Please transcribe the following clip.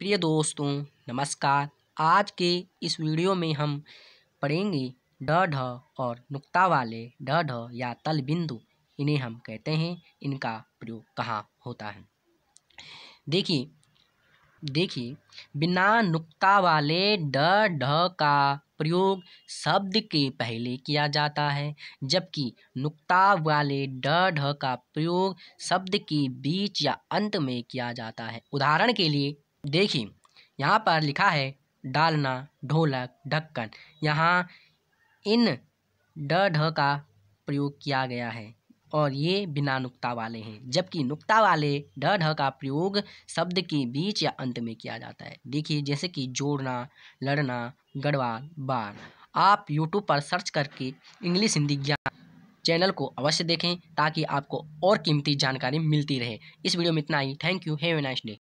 प्रिय दोस्तों नमस्कार आज के इस वीडियो में हम पढ़ेंगे ड ढ और नुक्ता वाले ड ढ या तल बिंदु इन्हें हम कहते हैं इनका प्रयोग कहाँ होता है देखिए देखिए बिना नुक्ता वाले ड ढ का प्रयोग शब्द के पहले किया जाता है जबकि नुक्ता वाले ड ढ का प्रयोग शब्द के बीच या अंत में किया जाता है उदाहरण के लिए देखिए यहाँ पर लिखा है डालना ढोलक ढक्कन यहाँ इन ड ढ का प्रयोग किया गया है और ये बिना नुक्ता वाले हैं जबकि नुक्ता वाले ड ढ का प्रयोग शब्द के बीच या अंत में किया जाता है देखिए जैसे कि जोड़ना लड़ना गढ़वाल बार आप यूट्यूब पर सर्च करके इंग्लिश हिंदी ज्ञान चैनल को अवश्य देखें ताकि आपको और कीमती जानकारी मिलती रहे इस वीडियो में इतना ही thank you have a nice day